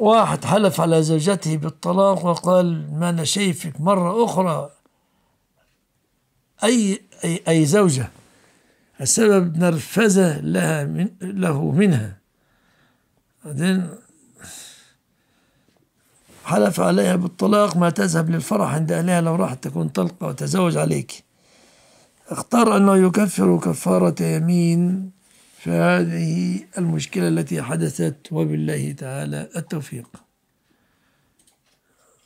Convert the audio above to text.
واحد حلف على زوجته بالطلاق وقال ما أنا شايفك مرة أخرى أي أي, أي زوجة السبب نرفزة لها من له منها بعدين حلف عليها بالطلاق ما تذهب للفرح عند أهلها لو راحت تكون طلقة وتزوج عليك اختار أنه يكفر كفارة يمين فهذه المشكلة التي حدثت وبالله تعالى التوفيق